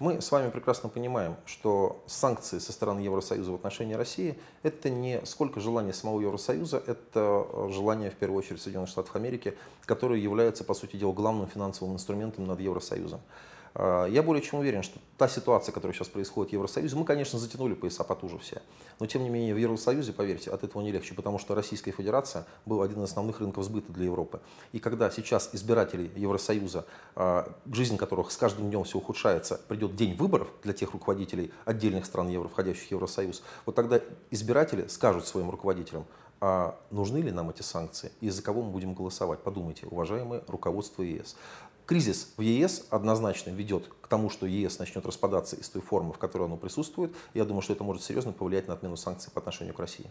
Мы с вами прекрасно понимаем, что санкции со стороны Евросоюза в отношении России – это не сколько желание самого Евросоюза, это э, желание, в первую очередь, Соединенных Штатов Америки, которые являются, по сути дела, главным финансовым инструментом над Евросоюзом. Э, я более чем уверен, что та ситуация, которая сейчас происходит в Евросоюзе, мы, конечно, затянули пояса потуже все. Но, тем не менее, в Евросоюзе, поверьте, от этого не легче, потому что Российская Федерация был один из основных рынков сбыта для Европы. И когда сейчас избиратели Евросоюза, э, жизнь которых с каждым днем все ухудшается, придет день выборов для тех руководителей отдельных стран Евро, входящих в Евросоюз, вот тогда избиратели скажут своим руководителям, а нужны ли нам эти санкции и за кого мы будем голосовать? Подумайте, уважаемое руководство ЕС. Кризис в ЕС однозначно ведет к тому, что ЕС начнет распадаться из той формы, в которой оно присутствует. Я думаю, что это может серьезно повлиять на отмену санкций по отношению к России.